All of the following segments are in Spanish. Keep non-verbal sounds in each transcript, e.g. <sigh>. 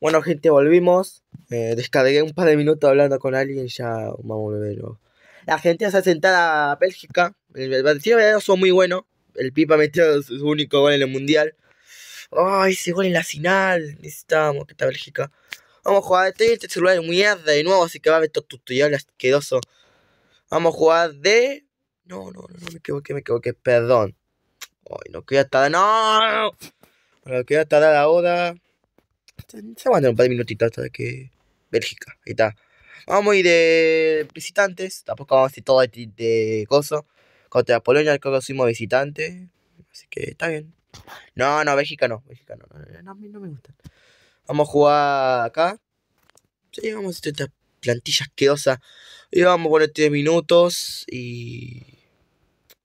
Bueno, gente, volvimos. Eh, descargué un par de minutos hablando con alguien ya vamos a volver. La gente se ha sentado a Bélgica. El, el partido de muy bueno. El Pipa metió su único gol en el Mundial. ¡Ay, ah, ese gol en la final! Necesitábamos que está Bélgica. Vamos a jugar. Estoy este celular de mierda de nuevo, así que va a haber estos tutoriales asquerosos. Vamos a jugar de... No, no, no, no, me equivoqué, me equivoqué. Perdón. Ay, no quería estar... ¡No! Bueno, quería estar ahora... Se van a un par de minutitos hasta que. Bélgica, ahí está. Vamos a ir de visitantes. Tampoco vamos a ir todo de, de Contra Polonia, creo que fuimos visitantes. Así que está bien. No, no, Bélgica no. Bélgica no. no, no, no me gusta. Vamos a jugar acá. Sí, vamos a hacer esta plantilla asquerosa. Y vamos a poner minutos. Y.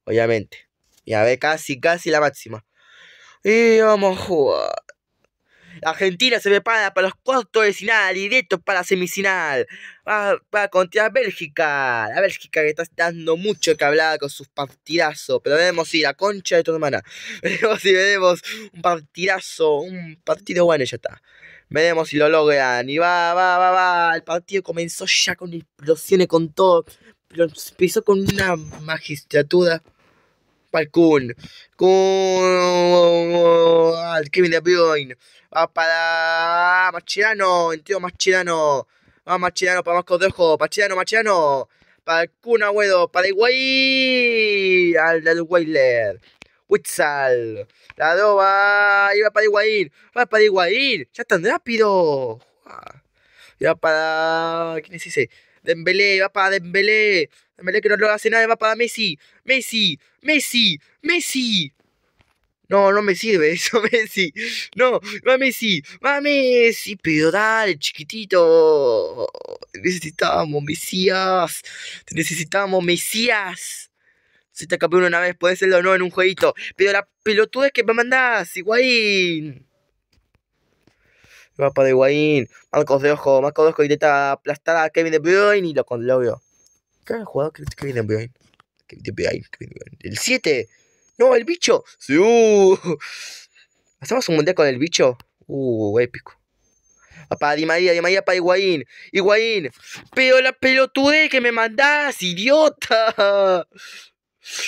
Obviamente. Y a ver, casi, casi la máxima. Y vamos a jugar. Argentina se prepara para los cuartos de final, directo para semifinal. Va, va, contra Bélgica. La Bélgica que está dando mucho que hablar con sus partidazos. Pero veremos si la concha de tu hermana. <laughs> Veremos si veremos un partidazo, un partido bueno ya está. Veremos si lo logran. Y va, va, va, va. El partido comenzó ya con explosiones, con todo. Pero empezó con una magistratura. Kun con al Kevin De Bruyne, va para Machirano, entero Machirano, va Machirano para Marcos Dejo, Machirano, Machirano, para el Kun Agüero, para Higuaín, al de Weiler. Witzal, la Y iba para Higuaín, va para Higuaín, ya tan rápido. Y va para, ¿quién es ese? Dembélé, va para Dembélé. Dembélé que no lo hace nada va para Messi. Messi, Messi, Messi. No, no me sirve <laughs> eso, Messi. No, va Messi, va Messi, pero dale, chiquitito. Necesitamos Mesías. necesitamos Mesías. Si te acabó una vez, puede serlo o no en un jueguito. Pero la pelotuda es que me mandás, Higuaín. Va para Higuaín, Marcos de Ojo, Marcos de Ojo intenta aplastar a Kevin De Bruyne y lo con ¿Qué el jugador es Kevin De Bruyne? Kevin De Bruyne, Kevin De Bruyne. El 7. No, el bicho. Sí. Hacemos uh. un mundial con el bicho. Uh, épico. Para Di María, Di María para Higuaín. Higuaín. Pero la pelotude que me mandás, idiota.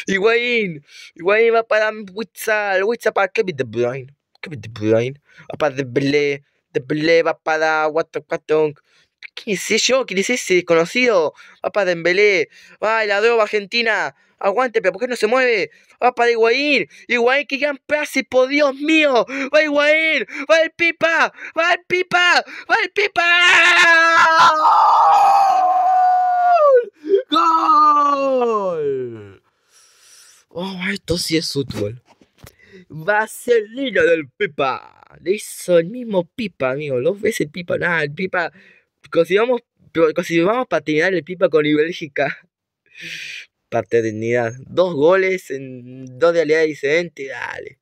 Higuaín. Higuaín va para Witzel. Witzel para Kevin De Bruyne. Kevin De Bruyne. Va de ble de va Pada, ¿Qué sé yo? ¿Quién es ese desconocido? Papá de Embelé. ¡Ay, la droga argentina! ¡Aguante, pero por qué no se mueve! ¡Va de Higuaín! ¡Higuaín, qué gran pase, por Dios mío! ¡Va Higuaín! ¡Va el pipa! ¡Va el pipa! ¡Va el pipa! ¡Gol! Oh, esto sí es fútbol. Vaselina del pipa. Le hizo el mismo Pipa, amigo. Dos veces el Pipa. Nada, el Pipa. Consideramos, patinar el Pipa con Bélgica. Paternidad. Dos goles en dos realidades diferentes. Dale.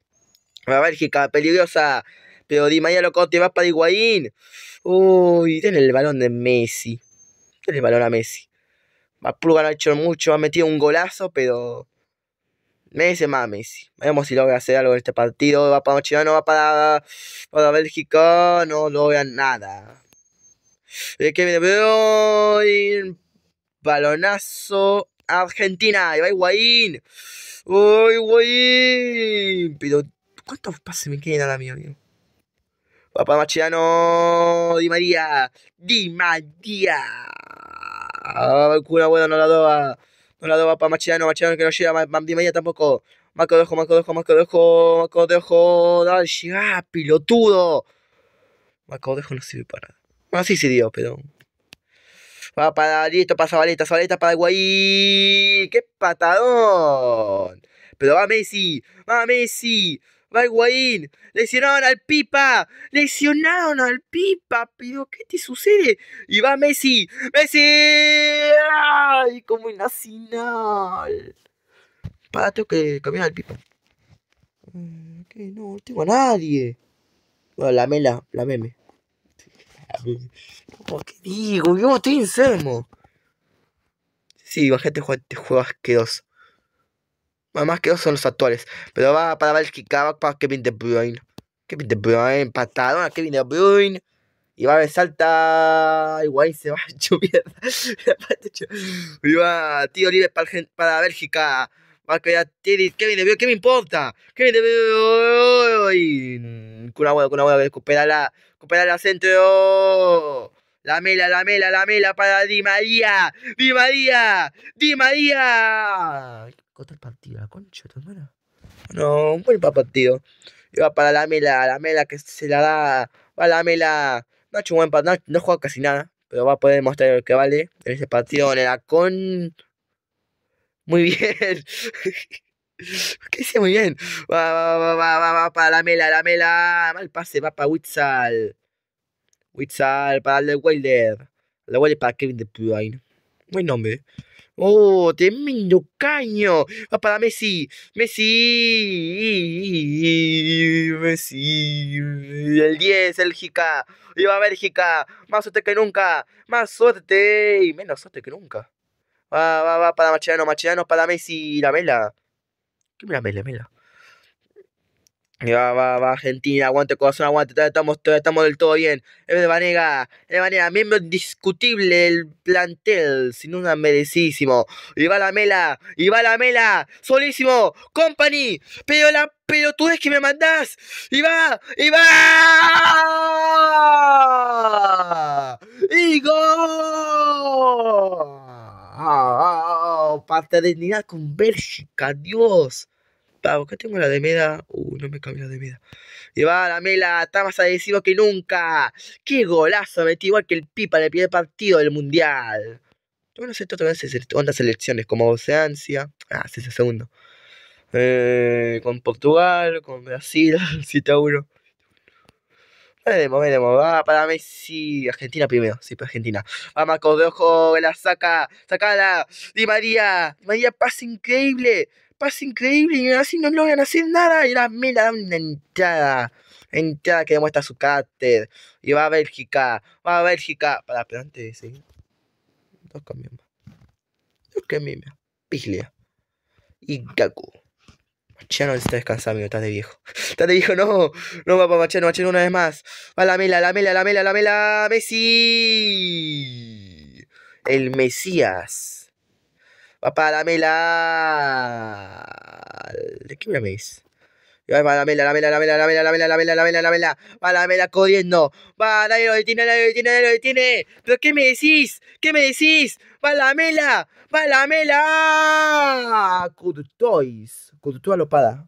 A Bélgica, peligrosa. Pero Di María loco, te vas para Higuaín. Uy, tiene el balón de Messi. tiene el balón a Messi. va no ha hecho mucho, ha metido un golazo, pero me más Messi. veamos si logra hacer algo en este partido. Va para Chile, va para, para Bélgica, no logra nada. De Kevin De balonazo, Argentina, ahí va Higuaín. ¡Oh, Higuaín! Pero, ¿cuántos pases me quieren a mía amigo? Va para Machiano, Di María, Di María. Ah, buena no la doa lado va para Machiano, Machiano que no llega, Bambi Maya tampoco. maco Dejo, maco Dejo, maco Dejo, maco Dejo, dale, llega, pilotudo. Marco Dejo no sirve para nada. Bueno, sí se dio, pero. Va para, listo, para Sabaleta, Sabaleta para Guay. ¡Qué patadón! Pero va Messi, va Messi, va Guayín, lesionaron al Pipa, lesionaron al Pipa, pido ¿qué te sucede? Y va Messi, Messi, ¡ay! Como en la final. tengo que cambiar al Pipa. Mm, ¿Qué? No, no tengo a nadie. Bueno, la mela, la meme. ¿Cómo <laughs> digo? Yo estoy enfermo. Sí, bajate, juega, te juegas asqueroso más que dos son los actuales. Pero va para Bélgica, va para Kevin De Bruyne. Kevin De Bruyne, patadona, a Kevin De Bruyne. Y va a ver, salta. Igual se va a <laughs> Y va tío libre para, para Bélgica. Va a quedar Kevin De Bruyne, ¿qué me importa? Kevin De Bruyne. Con una buena, con una buena, recupera la, recupera la centro. La mela, la mela, la mela para Di María. Di María. Di María. ¿Qué el partido, la concha tu No, un buen partido. Y va para la mela, la mela que se la da. Va la mela. No ha hecho buen partido, no, juega casi nada. Pero va a poder mostrar lo que vale en ese partido en el Acon. Muy bien. <laughs> ¿Qué dice? Muy bien. Va, va, va, va, va, para la mela, la mela. Mal pase, va para Witzal. Witzal para el Wilder. La Wilder para Kevin De Bruyne. Buen nombre. Oh, tremendo caño. Va ah, para Messi. Messi. Messi. El 10, el a Viva Bélgica. Más suerte que nunca. Más suerte. Y menos suerte que nunca. Va, va, va para Machiano, Machiano para Messi. La mela, ¿Qué me la mela? mela? Ya va, va, Argentina, aguante corazón, aguante, estamos, estamos del todo bien. de Vanega, de Banega miembro indiscutible El plantel, sin una merecidísimo. Y va la mela, y va la mela, solísimo, company, pero la es que me mandás, y va, y va, y gol. Ah, ah, ah, oh, paternidad con Bélgica, Dios pavos, tengo la de Meda. Uh, no me cambió la de Meda. Y va la Mela, está más adhesivo que nunca. ¡Qué golazo! Metí igual que el Pipa en el primer partido del Mundial. Bueno, se también de onda selecciones como Oceancia. Ah, sí, ese segundo. Eh, con Portugal, con Brasil, <laughs> si uno 1. Veremos, Va para Messi. Argentina primero. Sí, para Argentina. Va Marcos de Ojo. La saca. Sacala. Di María. Di María pasa increíble. Pasa increíble y así no logran hacer nada. Y la mela da una entrada, entrada que demuestra su carácter. Y va a Bélgica, va a Bélgica. Para, pero antes de seguir, dos cambios Dos cambios más. Piglia y Gaku. Machano necesita descansar, amigo, estás de viejo. <laughs> Estás de viejo, no. No, papá, Machano, Machiano una vez más. Va la mela, la mela, la mela, la mela. Messi. El Mesías mela! ¿De qué me llaméis? Va la mela, la mela, la mela, la mela, la mela, la mela, la mela, la mela, va la mela corriendo, va, nadie lo detiene, nadie lo detiene, nadie lo detiene, pero ¿qué me decís? ¿Qué me decís? Va la mela, va la mela, Courtois, Courtois lo para,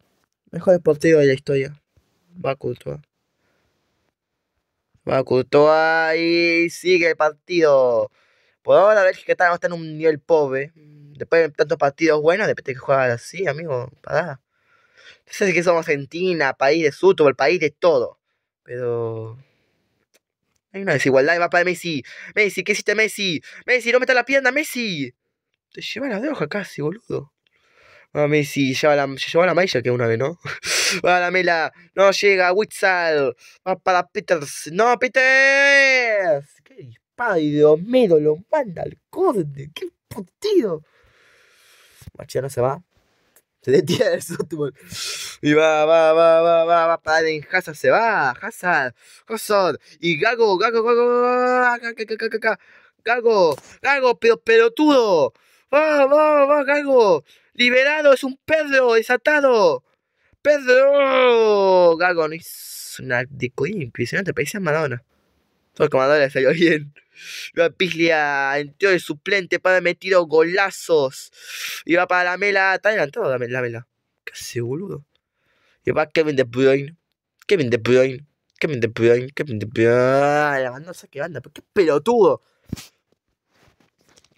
mejor deportivo de la historia, va culto va culto y sigue el partido, por ahora Bélgica está, está en un nivel pobre, después de tantos partidos buenos, después de que juegas así, amigo, pará. sé que somos Argentina, país de fútbol, país de todo. Pero. Hay una desigualdad y va para Messi. Messi, ¿qué hiciste, Messi? Messi, no metas la pierna, Messi. Te lleva la de hoja casi, boludo. Ah, Messi, lleva la, lleva la Maya que una vez, ¿no? va <laughs> ah, la mela, no llega, Witzel. va para Peters, no, Peters. ¡Qué disparo! Y lo manda al corte, qué partido. Machera se va. Se detiene el fútbol. Y va, va, va, va, va, va. Para en Hazard se va. Hazard. Hazard. Y Gago, Gago, Gago. Gago. Gago, Gago, pero pelotudo. Va, va, va, Gago. Liberado, es un perro desatado. perro, Gago, no es una te Parecía Madonna. El comandante le salió bien. Pislia entró de suplente para metido golazos. Iba para la mela. Está adelantado la, mela. ¿Qué hace, boludo? Y va Kevin De Bruyne. Kevin De Bruyne. Kevin De Bruyne. Kevin De Bruyne. Ah, la banda qué banda. qué pelotudo?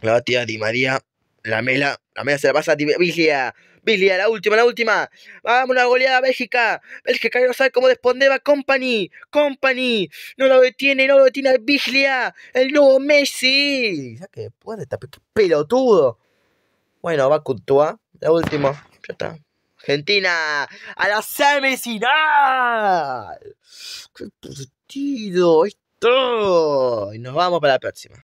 La tía Di María. La mela. La mela se la pasa a Di ¡Piglia! ¡Viglia, la última, la última. Vamos a goleada a Bélgica. Bélgica no sabe cómo responder. Va Company. Company. No lo detiene, no lo detiene Biglia. El nuevo Messi. Ya que qué pelotudo. Bueno, va Courtois. La última. Ya está. Argentina a la semifinal. ¡Qué partido! ¡Esto! Y nos vamos para la próxima.